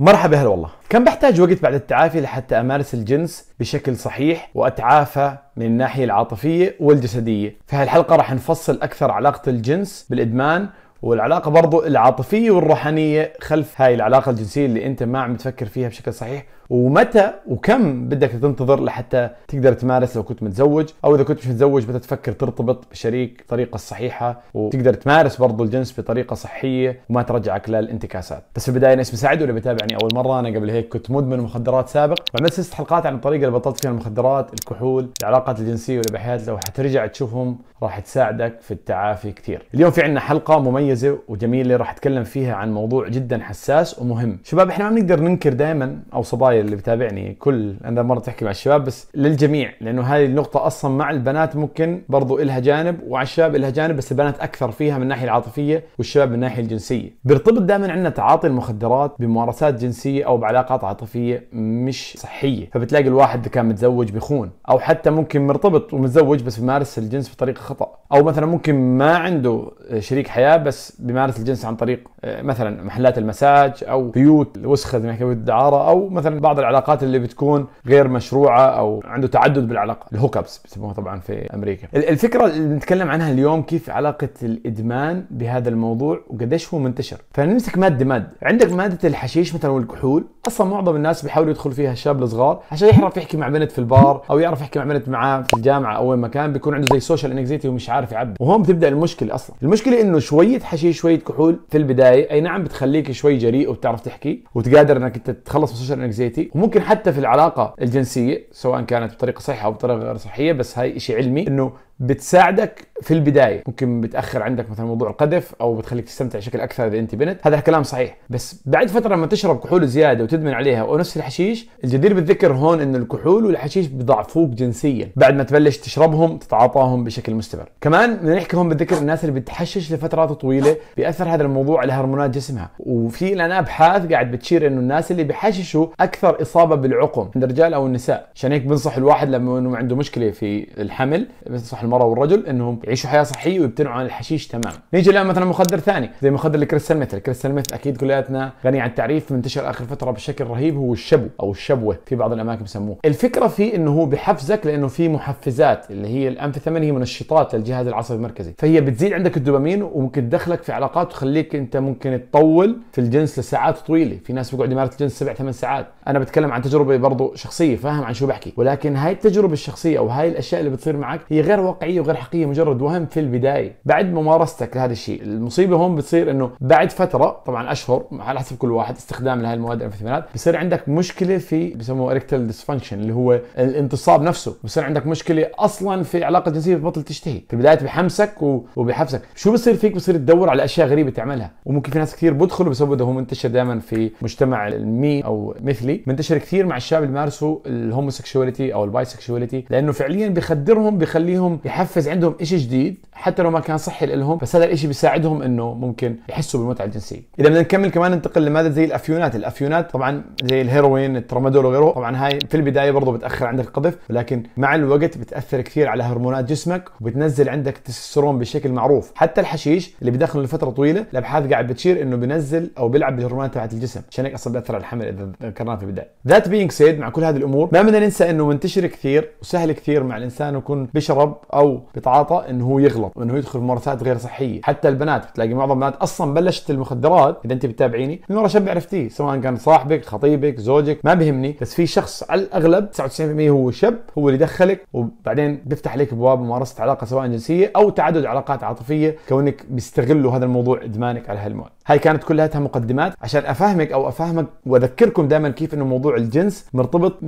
مرحبا هلا والله كم بحتاج وقت بعد التعافي لحتى امارس الجنس بشكل صحيح واتعافى من الناحيه العاطفيه والجسديه في هالحلقه راح نفصل اكثر علاقه الجنس بالادمان والعلاقه برضو العاطفيه والروحانيه خلف هاي العلاقه الجنسيه اللي انت ما عم تفكر فيها بشكل صحيح ومتى وكم بدك تنتظر لحتى تقدر تمارس لو كنت متزوج او اذا كنت مش متزوج متى تفكر ترتبط بشريك بالطريقه الصحيحه وتقدر تمارس برضو الجنس بطريقه صحيه وما ترجعك للانتكاسات بس في البدايه انا اسمي سعد واللي بتابعني اول مره انا قبل هيك كنت مدمن مخدرات سابق وعملت سلسله حلقات عن الطريقه اللي بطلت فيها المخدرات الكحول العلاقات الجنسيه والاباحيات لو حترجع تشوفهم راح تساعدك في التعافي كثير اليوم في عندنا حلقه مميزه وجميله راح اتكلم فيها عن موضوع جدا حساس ومهم شباب احنا ما بنقدر ننكر دائما او صبايا الرأي اللي بتابعني كل أنا مرة تحكي مع الشباب بس للجميع لأنه هذه النقطة أصلا مع البنات ممكن برضو إلها جانب وعلى الشباب إلها جانب بس البنات أكثر فيها من الناحية العاطفية والشباب من الناحية الجنسية بيرتبط دائما عندنا تعاطي المخدرات بممارسات جنسية أو بعلاقات عاطفية مش صحية فبتلاقي الواحد كان متزوج بخون أو حتى ممكن مرتبط ومتزوج بس بيمارس الجنس بطريقة خطأ او مثلا ممكن ما عنده شريك حياه بس بيمارس الجنس عن طريق آه، مثلا محلات المساج او بيوت الوسخه زي ما حكيت الدعاره او مثلا بعض العلاقات اللي بتكون غير مشروعه او عنده تعدد بالعلاقه الهوك ابس بيسموها طبعا في امريكا الفكره اللي بنتكلم عنها اليوم كيف علاقه الادمان بهذا الموضوع وقديش هو منتشر فنمسك ماده ماده عندك ماده الحشيش مثلا والكحول اصلا معظم الناس بيحاولوا يدخلوا فيها الشاب الصغار عشان يعرف يحكي مع بنت في البار او يعرف يحكي مع بنت معاه في الجامعه او وين ما كان بيكون عنده زي سوشيال انكزيتي ومش عارف يعبي وهون بتبدا المشكله اصلا المشكله انه شويه حشيش شويه كحول في البدايه اي نعم بتخليك شوي جريء وبتعرف تحكي وتقادر انك انت تتخلص من السوشيال انكزيتي وممكن حتى في العلاقه الجنسيه سواء كانت بطريقه صحيحه او بطريقه غير صحيه بس هاي شيء علمي انه بتساعدك في البدايه ممكن بتاخر عندك مثلا موضوع القذف او بتخليك تستمتع بشكل اكثر اذا انت بنت هذا الكلام صحيح بس بعد فتره لما تشرب كحول زياده وتدمن عليها ونفس الحشيش الجدير بالذكر هون انه الكحول والحشيش بضعفوك جنسيا بعد ما تبلش تشربهم تتعاطاهم بشكل مستمر كمان بدنا نحكي هون بالذكر الناس اللي بتحشش لفترات طويله بياثر هذا الموضوع على هرمونات جسمها وفي لنا ابحاث قاعد بتشير انه الناس اللي بحششوا اكثر اصابه بالعقم عند الرجال او النساء عشان هيك بنصح الواحد لما انه عنده مشكله في الحمل بنصح المراه والرجل انهم يعيشوا حياه صحيه ويبتعدوا عن الحشيش تماما. نيجي الان مثلا مخدر ثاني زي مخدر الكريستال ميث الكريستال ميث اكيد كلياتنا غني عن التعريف منتشر اخر فتره بشكل رهيب هو الشبو او الشبوه في بعض الاماكن بسموه. الفكره فيه انه هو بحفزك لانه في محفزات اللي هي الامفيثامين هي منشطات للجهاز العصبي المركزي، فهي بتزيد عندك الدوبامين وممكن تدخلك في علاقات وتخليك انت ممكن تطول في الجنس لساعات طويله، في ناس بيقعد يمارس الجنس سبع ثمان ساعات، انا بتكلم عن تجربه برضه شخصيه فاهم عن شو بحكي، ولكن هاي التجربه الشخصيه او هاي الاشياء اللي بتصير معك هي غير واقعيه وغير حقيقيه مجرد وهم في البدايه بعد ممارستك لهذا الشيء المصيبه هون بتصير انه بعد فتره طبعا اشهر على حسب كل واحد استخدام لهي المواد الامفيتامينات بصير عندك مشكله في بسموه اريكتال ديسفانكشن اللي هو الانتصاب نفسه بصير عندك مشكله اصلا في علاقه جنسيه بتبطل تشتهي في البدايه بحمسك وبحفزك شو بصير فيك بصير تدور على اشياء غريبه تعملها وممكن في ناس كثير بدخلوا بسبب ده هو منتشر دائما في مجتمع المي او مثلي منتشر كثير مع الشباب اللي بيمارسوا الهوموسيكشواليتي او البايسيكشواليتي لانه فعليا بخدرهم بخليهم يحفز عندهم شيء جديد حتى لو ما كان صحي لهم بس هذا الشيء بيساعدهم انه ممكن يحسوا بالمتعه الجنسيه اذا بدنا نكمل كمان ننتقل لماده زي الافيونات الافيونات طبعا زي الهيروين الترامادول وغيره طبعا هاي في البدايه برضه بتاخر عندك القذف ولكن مع الوقت بتاثر كثير على هرمونات جسمك وبتنزل عندك التستوستيرون بشكل معروف حتى الحشيش اللي بدخله لفتره طويله الابحاث قاعد بتشير انه بنزل او بيلعب بالهرمونات تبعت الجسم عشان هيك اصلا بياثر على الحمل اذا ذكرناه في البدايه ذات بينج سيد مع كل هذه الامور ما بدنا ننسى انه منتشر كثير وسهل كثير مع الانسان يكون بيشرب او بيتعاطى انه هو يغلط وانه يدخل في ممارسات غير صحيه حتى البنات بتلاقي معظم البنات اصلا بلشت المخدرات اذا انت بتتابعيني من ورا شب عرفتيه سواء كان صاحبك خطيبك زوجك ما بيهمني بس في شخص على الاغلب 99% هو شب هو اللي دخلك وبعدين بيفتح لك ابواب ممارسه علاقه سواء جنسيه او تعدد علاقات عاطفيه كونك بيستغلوا هذا الموضوع ادمانك على هالمواد هاي كانت كلها مقدمات عشان افهمك او افهمك واذكركم دائما كيف انه موضوع الجنس مرتبط 100%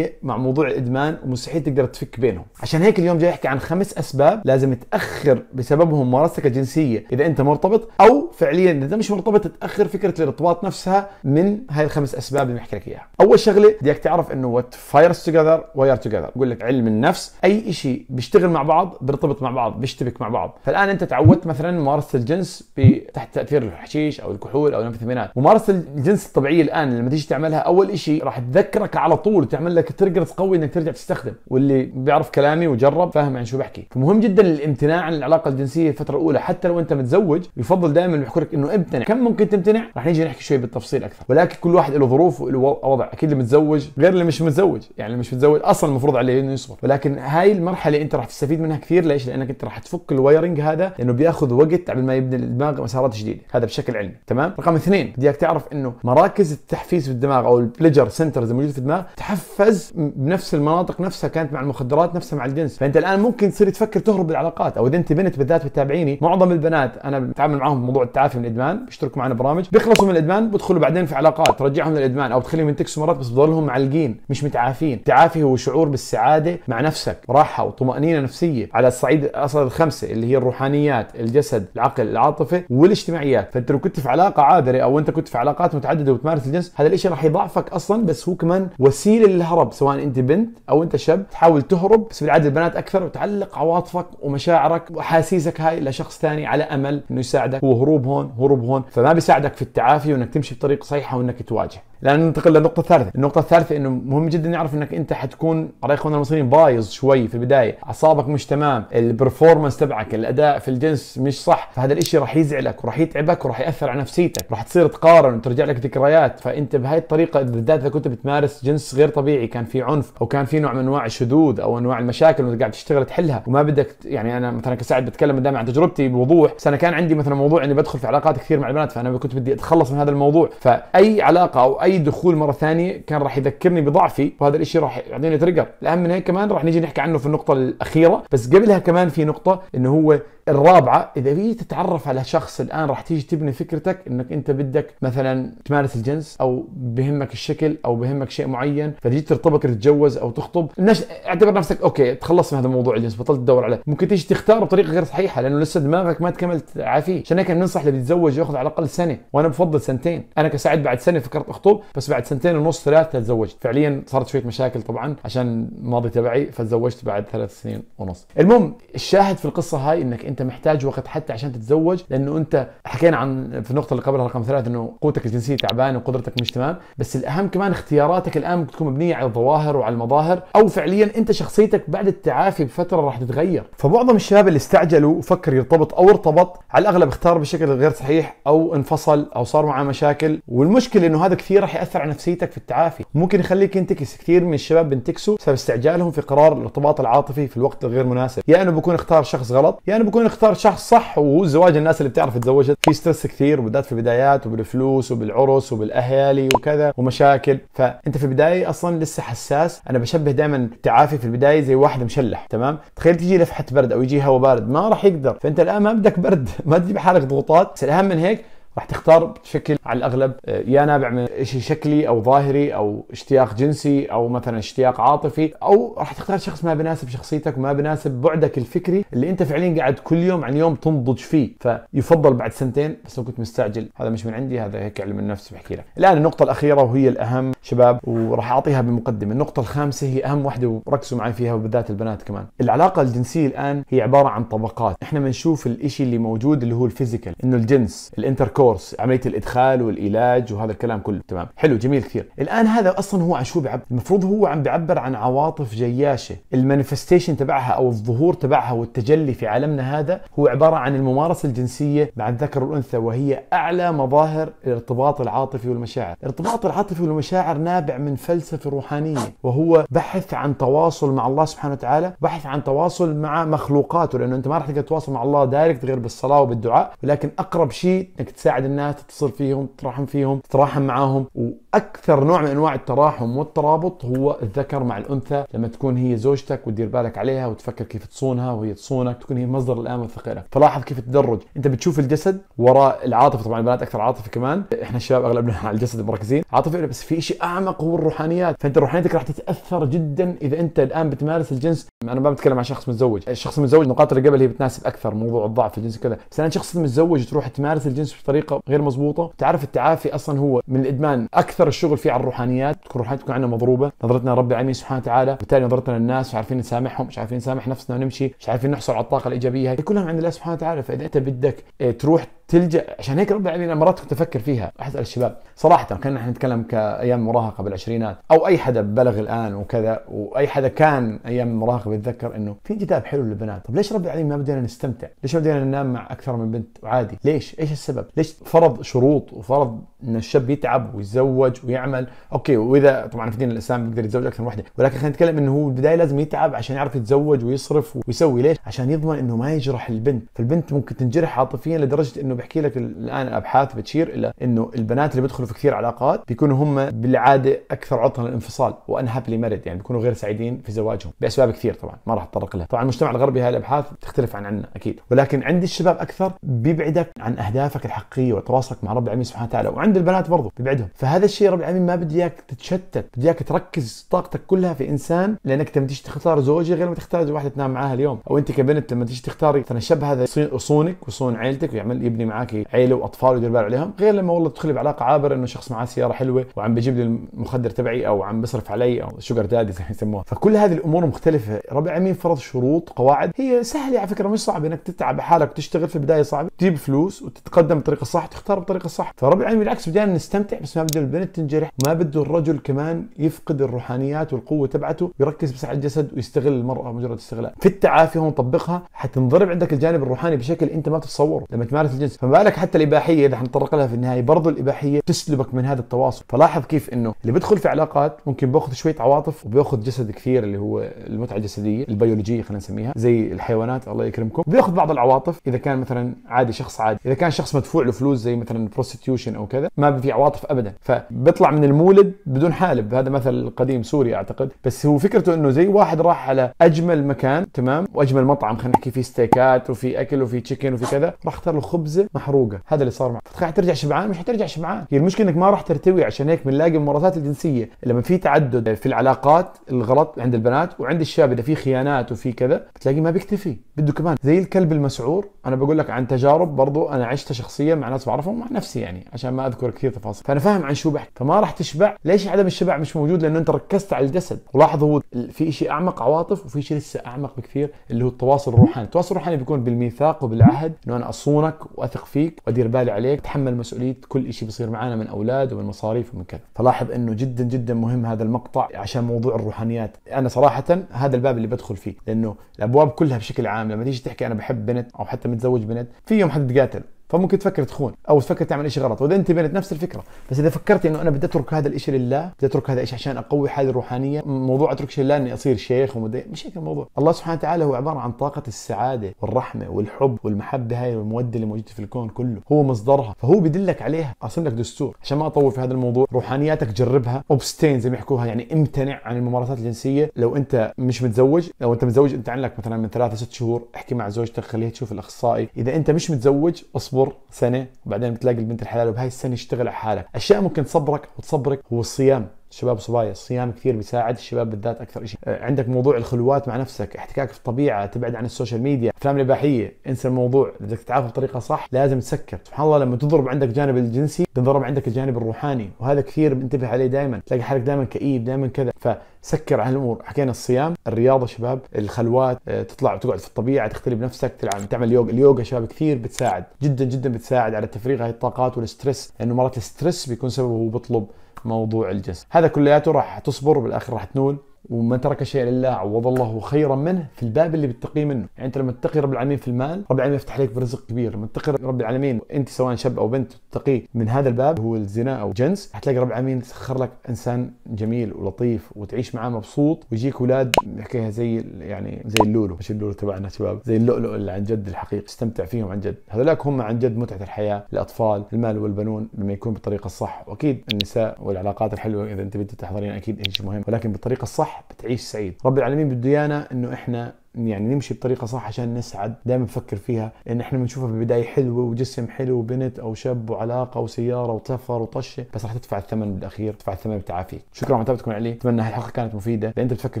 مع موضوع الادمان ومستحيل تقدر تفك بينهم عشان هيك اليوم جاي بيحكي عن خمس اسباب لازم تاخر بسببهم ممارستك الجنسيه اذا انت مرتبط او فعليا اذا مش مرتبط تاخر فكره الارتباط نفسها من هاي الخمس اسباب اللي بحكي لك اياها اول شغله بدك تعرف انه وات فايرز توجذر واير توجذر بقول لك علم النفس اي شيء بيشتغل مع بعض بيرتبط مع بعض بيشتبك مع بعض فالان انت تعودت مثلا ممارسه الجنس تحت تاثير الحشيش او الكحول او الامفيتامينات ممارسه الجنس الطبيعيه الان لما تيجي تعملها اول شيء راح تذكرك على طول وتعمل لك ترجر قوي انك ترجع تستخدم واللي بيعرف كلامي وجرب فاهم فاهم عن شو بحكي فمهم جدا الامتناع عن العلاقه الجنسيه الفتره الاولى حتى لو انت متزوج يفضل دائما بيحكوا لك انه امتنع كم ممكن تمتنع رح نيجي نحكي شوي بالتفصيل اكثر ولكن كل واحد له ظروف وله وضع اكيد اللي متزوج غير اللي مش متزوج يعني اللي مش متزوج اصلا المفروض عليه انه يصبر ولكن هاي المرحله انت رح تستفيد منها كثير ليش لانك انت رح تفك الوايرنج هذا لانه بياخذ وقت قبل ما يبني الدماغ مسارات جديده هذا بشكل علمي تمام رقم اثنين بدي تعرف انه مراكز التحفيز في الدماغ او البليجر سنترز الموجوده في الدماغ تحفز بنفس المناطق نفسها كانت مع المخدرات نفسها مع الجنس فانت الان كان ممكن تصير تفكر تهرب بالعلاقات او اذا انت بنت بالذات بتتابعيني معظم البنات انا بتعامل معاهم بموضوع التعافي من الادمان بيشتركوا معنا برامج بيخلصوا من الادمان بيدخلوا بعدين في علاقات ترجعهم للادمان او تخليهم ينتكسوا مرات بس بضلهم معلقين مش متعافين التعافي هو شعور بالسعاده مع نفسك راحه وطمانينه نفسيه على الصعيد الاصل الخمسه اللي هي الروحانيات الجسد العقل العاطفه والاجتماعيات فانت لو كنت في علاقه عابره او انت كنت في علاقات متعدده وتمارس الجنس هذا الشيء راح يضعفك اصلا بس هو كمان وسيله للهرب سواء انت بنت او انت شاب تحاول تهرب بس بالعاده البنات اكثر وتعلق عواطفك ومشاعرك واحاسيسك هاي لشخص ثاني على امل انه يساعدك هو هروب هون هروب هون فما بيساعدك في التعافي وانك تمشي بطريق صحيحه وانك تواجه الان ننتقل للنقطه الثالثه النقطه الثالثه انه مهم جدا نعرف انك انت حتكون على اخواننا المصريين بايظ شوي في البدايه اعصابك مش تمام البرفورمانس تبعك الاداء في الجنس مش صح فهذا الاشي راح يزعلك وراح يتعبك وراح ياثر على نفسيتك راح تصير تقارن وترجع لك ذكريات فانت بهاي الطريقه بالذات اذا كنت بتمارس جنس غير طبيعي كان في عنف او كان في نوع من انواع الشذوذ او انواع المشاكل وانت قاعد تشتغل تحلها وما بدك يعني انا مثلا كسعد بتكلم دائما عن تجربتي بوضوح بس انا كان عندي مثلا موضوع اني بدخل في علاقات كثير مع البنات فانا كنت بدي اتخلص من هذا الموضوع فاي علاقه او اي اي دخول مره ثانيه كان راح يذكرني بضعفي وهذا الشيء راح يعطيني تريجر الاهم من هيك كمان راح نيجي نحكي عنه في النقطه الاخيره بس قبلها كمان في نقطه انه هو الرابعه اذا بيجي تتعرف على شخص الان راح تيجي تبني فكرتك انك انت بدك مثلا تمارس الجنس او بهمك الشكل او بهمك شيء معين فتيجي ترتبك تتجوز او تخطب الناس اعتبر نفسك اوكي تخلص من هذا الموضوع الجنس بطلت تدور عليه ممكن تيجي تختار بطريقه غير صحيحه لانه لسه دماغك ما تكملت عافيه عشان هيك بننصح اللي بيتزوج ياخذ على الاقل سنه وانا بفضل سنتين انا كسعد بعد سنه فكرت اخطب بس بعد سنتين ونص ثلاثه تزوجت فعليا صارت شويه مشاكل طبعا عشان الماضي تبعي فتزوجت بعد ثلاث سنين ونص المهم الشاهد في القصه هاي انك انت انت محتاج وقت حتى عشان تتزوج لانه انت حكينا عن في النقطه اللي قبلها رقم ثلاثة انه قوتك الجنسيه تعبانه وقدرتك مش تمام بس الاهم كمان اختياراتك الان بتكون مبنيه على الظواهر وعلى المظاهر او فعليا انت شخصيتك بعد التعافي بفتره راح تتغير فمعظم الشباب اللي استعجلوا وفكر يرتبط او ارتبط على الاغلب اختار بشكل غير صحيح او انفصل او صار معاه مشاكل والمشكله انه هذا كثير راح ياثر على نفسيتك في التعافي ممكن يخليك ينتكس كثير من الشباب بنتكسوا بسبب استعجالهم في قرار الارتباط العاطفي في الوقت الغير مناسب يا يعني انه بكون اختار شخص غلط يا يعني انه بكون يكون اختار شخص صح وهو الزواج الناس اللي بتعرف تزوجت في ستريس كثير بالذات في البدايات وبالفلوس وبالعرس وبالاهالي وكذا ومشاكل فانت في البدايه اصلا لسه حساس انا بشبه دائما التعافي في البدايه زي واحد مشلح تمام تخيل تجي لفحه برد او يجي هواء بارد ما راح يقدر فانت الان ما بدك برد ما تجيب حالك ضغوطات بس الاهم من هيك راح تختار بشكل على الاغلب آه، يا نابع من شيء شكلي او ظاهري او اشتياق جنسي او مثلا اشتياق عاطفي او راح تختار شخص ما بناسب شخصيتك وما بناسب بعدك الفكري اللي انت فعليا قاعد كل يوم عن يوم تنضج فيه فيفضل بعد سنتين بس لو كنت مستعجل هذا مش من عندي هذا هيك علم النفس بحكي لك الان النقطه الاخيره وهي الاهم شباب وراح اعطيها بمقدمه النقطه الخامسه هي اهم واحده وركزوا معي فيها وبالذات البنات كمان العلاقه الجنسيه الان هي عباره عن طبقات احنا بنشوف الشيء اللي موجود اللي هو الفيزيكال انه الجنس الانتركور الكورس عمليه الادخال والعلاج وهذا الكلام كله تمام حلو جميل كثير الان هذا اصلا هو عن شو بيعبر المفروض هو عم بيعبر عن عواطف جياشه المانيفستيشن تبعها او الظهور تبعها والتجلي في عالمنا هذا هو عباره عن الممارسه الجنسيه مع الذكر والانثى وهي اعلى مظاهر الارتباط العاطفي والمشاعر الارتباط العاطفي والمشاعر نابع من فلسفه روحانيه وهو بحث عن تواصل مع الله سبحانه وتعالى بحث عن تواصل مع مخلوقاته لانه انت ما راح تقدر تتواصل مع الله دايركت غير بالصلاه وبالدعاء ولكن اقرب شيء انك تساعد تساعد الناس تتصل فيهم تتراحم فيهم تتراحم معاهم واكثر نوع من انواع التراحم والترابط هو الذكر مع الانثى لما تكون هي زوجتك وتدير بالك عليها وتفكر كيف تصونها وهي تصونك تكون هي مصدر والثقه لك فلاحظ كيف التدرج انت بتشوف الجسد وراء العاطفه طبعا البنات اكثر عاطفه كمان احنا الشباب اغلبنا على الجسد مركزين عاطفه بس في شيء اعمق هو الروحانيات فانت روحانيتك راح تتاثر جدا اذا انت الان بتمارس الجنس انا ما بتكلم عن شخص متزوج الشخص المتزوج نقاط اللي قبل هي بتناسب اكثر موضوع الضعف الجنسي كذا بس انا شخص متزوج تروح تمارس الجنس بطريقه بطريقه غير مضبوطه تعرف التعافي اصلا هو من الادمان اكثر الشغل فيه على الروحانيات تكون الروحانيات تكون عندنا مضروبه نظرتنا لرب العالمين سبحانه وتعالى بالتالي نظرتنا للناس مش عارفين نسامحهم مش عارفين نسامح نفسنا ونمشي مش عارفين نحصل على الطاقه الايجابيه هي كلها من عند الله سبحانه وتعالى فاذا انت بدك آه، تروح تلجا عشان هيك رب العالمين مرات كنت افكر فيها اسال الشباب صراحه كنا احنا نتكلم كايام مراهقه بالعشرينات او اي حدا بلغ الان وكذا واي حدا كان ايام المراهقه بيتذكر انه في كتاب حلو للبنات طب ليش رب العالمين ما بدينا نستمتع ليش ما بدينا ننام مع اكثر من بنت وعادي ليش ايش السبب ليش فرض شروط وفرض ان الشاب يتعب ويتزوج ويعمل اوكي واذا طبعا في دين الاسلام بيقدر يتزوج اكثر من وحده ولكن خلينا نتكلم انه هو البدايه لازم يتعب عشان يعرف يتزوج ويصرف ويسوي ليش عشان يضمن انه ما يجرح البنت فالبنت ممكن تنجرح عاطفيا لدرجه انه بحكي لك الان الابحاث بتشير الى انه البنات اللي بيدخلوا في كثير علاقات بيكونوا هم بالعاده اكثر عرضه للانفصال هابلي مارد يعني بيكونوا غير سعيدين في زواجهم باسباب كثير طبعا ما راح اتطرق لها طبعا المجتمع الغربي هاي الابحاث تختلف عن عنا اكيد ولكن عند الشباب اكثر بيبعدك عن اهدافك الحقيقيه وتواصلك مع رب العالمين سبحانه وتعالى وعند البنات برضه بيبعدهم فهذا الشيء رب العالمين ما بدي اياك تتشتت بدي اياك تركز طاقتك كلها في انسان لانك لما تيجي تختار زوجه غير ما تختار وحده تنام معاها اليوم او انت كبنت لما تيجي تختاري ترى الشاب هذا يصون اصونك وصون عيلتك ويعمل يبني معك عيله واطفال ويدير بال عليهم غير لما والله تدخلي بعلاقه عابره انه شخص معاه سياره حلوه وعم بجيب لي المخدر تبعي او عم بصرف علي او شوجر دادي زي ما يسموها فكل هذه الامور مختلفه ربع مين فرض شروط قواعد هي سهله على فكره مش صعبه انك تتعب حالك وتشتغل في البدايه صعبه تجيب فلوس وتتقدم بطريقه صح وتختار بطريقه صح فربع عمين بالعكس بدينا نستمتع بس ما بده البنت تنجرح ما بده الرجل كمان يفقد الروحانيات والقوه تبعته يركز بس على الجسد ويستغل المراه مجرد استغلال في التعافي هون طبقها حتنضرب عندك الجانب الروحاني بشكل انت ما تتصوره لما تمارس الجنس الجنس فما بالك حتى الاباحيه اذا حنتطرق لها في النهايه برضو الاباحيه تسلبك من هذا التواصل فلاحظ كيف انه اللي بيدخل في علاقات ممكن باخذ شويه عواطف وبياخذ جسد كثير اللي هو المتعه الجسديه البيولوجيه خلينا نسميها زي الحيوانات الله يكرمكم بياخذ بعض العواطف اذا كان مثلا عادي شخص عادي اذا كان شخص مدفوع له فلوس زي مثلا بروستيوشن او كذا ما في عواطف ابدا فبيطلع من المولد بدون حالب هذا مثل قديم سوري اعتقد بس هو فكرته انه زي واحد راح على اجمل مكان تمام واجمل مطعم خلينا نحكي فيه ستيكات وفي اكل وفي تشيكن وفي كذا راح اختار له خبزه البيتزا محروقه هذا اللي صار معك فتخيل ترجع شبعان مش حترجع شبعان هي المشكله انك ما راح ترتوي عشان هيك بنلاقي الممارسات الجنسيه لما في تعدد في العلاقات الغلط عند البنات وعند الشاب اذا في خيانات وفي كذا بتلاقي ما بيكتفي بده كمان زي الكلب المسعور انا بقول لك عن تجارب برضو انا عشتها شخصيا مع ناس بعرفهم مع نفسي يعني عشان ما اذكر كثير تفاصيل فانا فاهم عن شو بحكي فما راح تشبع ليش عدم الشبع مش موجود لانه انت ركزت على الجسد ولاحظ هو في شيء اعمق عواطف وفي شيء لسه اعمق بكثير اللي هو التواصل الروحاني التواصل الروحاني بيكون بالميثاق وبالعهد انه انا اصونك واثق فيك وادير بالي عليك تحمل مسؤوليه كل شيء بيصير معنا من اولاد ومن مصاريف ومن كذا فلاحظ انه جدا جدا مهم هذا المقطع عشان موضوع الروحانيات انا صراحه هذا الباب اللي بدخل فيه لانه الابواب كلها بشكل عام لما تيجي تحكي انا بحب بنت او حتى متزوج بنت في يوم حتتقاتل فممكن تفكر تخون او تفكر تعمل شيء غلط واذا انت بنت نفس الفكره بس اذا فكرت انه انا بدي اترك هذا الشيء لله بدي اترك هذا الشيء عشان اقوي حالي الروحانيه موضوع اترك شيء لله اني اصير شيخ ومدري مش هيك الموضوع الله سبحانه وتعالى هو عباره عن طاقه السعاده والرحمه والحب والمحبه هاي والموده اللي موجوده في الكون كله هو مصدرها فهو بدلك عليها اصلا لك دستور عشان ما اطول في هذا الموضوع روحانياتك جربها اوبستين زي ما يحكوها يعني امتنع عن الممارسات الجنسيه لو انت مش متزوج لو انت متزوج انت عندك مثلا من ثلاثة ست شهور احكي مع زوجتك خليها تشوف الاخصائي اذا انت مش متزوج اصبر تصبر سنه وبعدين بتلاقي البنت الحلال وبهاي السنه اشتغل على حالك اشياء ممكن تصبرك وتصبرك هو الصيام شباب صبايا الصيام كثير بيساعد الشباب بالذات اكثر شيء آه، عندك موضوع الخلوات مع نفسك احتكاك في الطبيعه تبعد عن السوشيال ميديا افلام الاباحيه انسى الموضوع بدك تتعافى بطريقه صح لازم تسكر سبحان الله لما تضرب عندك الجانب الجنسي بنضرب عندك الجانب الروحاني وهذا كثير بنتبه عليه دائما تلاقي حالك دائما كئيب دائما كذا فسكر على الامور حكينا الصيام الرياضه شباب الخلوات آه، تطلع وتقعد في الطبيعه تختلي بنفسك تلعب تعمل يوغا اليوغا شباب كثير بتساعد جدا جدا بتساعد على تفريغ هاي الطاقات والستريس لانه مرات الستريس بيكون سببه بطلب موضوع الجسد هذا كلياته راح تصبر بالاخر راح تنول ومن ترك شيئا لله عوض الله خيرا منه في الباب اللي بتقي منه يعني انت لما تتقي رب العالمين في المال رب العالمين يفتح لك برزق كبير لما تتقي رب العالمين انت سواء شاب او بنت تتقي من هذا الباب هو الزنا او جنس حتلاقي رب العالمين سخر لك انسان جميل ولطيف وتعيش معاه مبسوط ويجيك اولاد حكايه زي يعني زي اللولو مش اللولو تبعنا شباب زي اللؤلؤ اللي عن جد الحقيقي استمتع فيهم عن جد هذولاك هم عن جد متعه الحياه الاطفال المال والبنون لما يكون بالطريقه الصح واكيد النساء والعلاقات الحلوه اذا انت بدك تحضرين اكيد شيء مهم ولكن بالطريقه الصح صح بتعيش سعيد رب العالمين بده ايانا انه احنا يعني نمشي بطريقه صح عشان نسعد دائما نفكر فيها ان احنا بنشوفها في البدايه حلوه وجسم حلو وبنت او شاب وعلاقه وسياره وسفر وطشه بس راح تدفع الثمن بالاخير تدفع الثمن بالتعافي شكرا على متابعتكم علي اتمنى هالحلقه كانت مفيده اذا انت بتفكر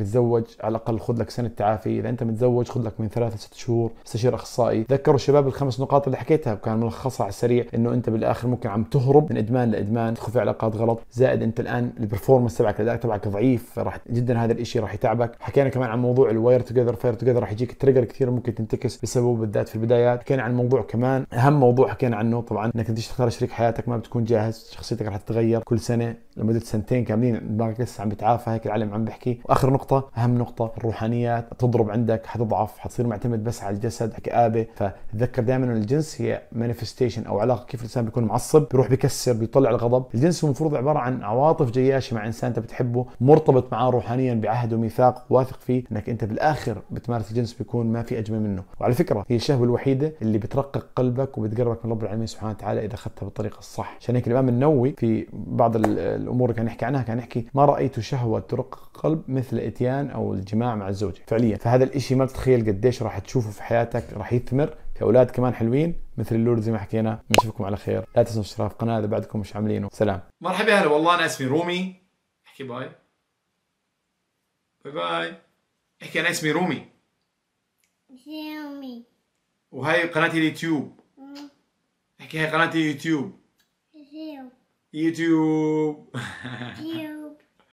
تتزوج على الاقل خذ لك سنه تعافي اذا انت متزوج خذ لك من ثلاثة لست شهور استشير اخصائي ذكروا الشباب الخمس نقاط اللي حكيتها وكان ملخصها على السريع انه انت بالاخر ممكن عم تهرب من ادمان لادمان تدخل في علاقات غلط زائد انت الان البرفورمانس تبعك الاداء تبعك ضعيف راح جدا هذا الشيء راح يتعبك حكينا كمان عن موضوع الواير توجذر فير توجذر راح يجيك تريجر كثير ممكن تنتكس بسببه بالذات في البدايات حكينا عن الموضوع كمان اهم موضوع حكينا عنه طبعا انك انت تختار شريك حياتك ما بتكون جاهز شخصيتك راح تتغير كل سنه لمده سنتين كاملين دماغك لسه عم بتعافى هيك العلم عم بحكي واخر نقطه اهم نقطه الروحانيات تضرب عندك حتضعف حتصير معتمد بس على الجسد كابه فتذكر دائما ان الجنس هي مانيفستيشن او علاقه كيف الانسان بيكون معصب بيروح بكسر بيطلع الغضب الجنس المفروض عباره عن عواطف جياشه مع انسان انت بتحبه مرتبط معاه روحانيا بعهد وميثاق واثق فيه انك انت بالاخر بت ممارسه الجنس بيكون ما في اجمل منه وعلى فكره هي الشهوه الوحيده اللي بترقق قلبك وبتقربك من رب العالمين سبحانه وتعالى اذا اخذتها بالطريقه الصح عشان هيك الامام النووي في بعض الامور اللي كان يحكي عنها كان يحكي ما رايت شهوه ترقق قلب مثل اتيان او الجماع مع الزوجه فعليا فهذا الاشي ما بتتخيل قديش راح تشوفه في حياتك راح يثمر في اولاد كمان حلوين مثل اللور زي ما حكينا بنشوفكم على خير لا تنسوا اشتراك القناه اذا بعدكم مش عاملينه سلام مرحبا هلا والله انا اسمي رومي احكي باي باي باي احكي انا اسمي رومي جيومي وهاي قناة اليوتيوب احكي هاي قناة اليوتيوب يوتيوب يوتيوب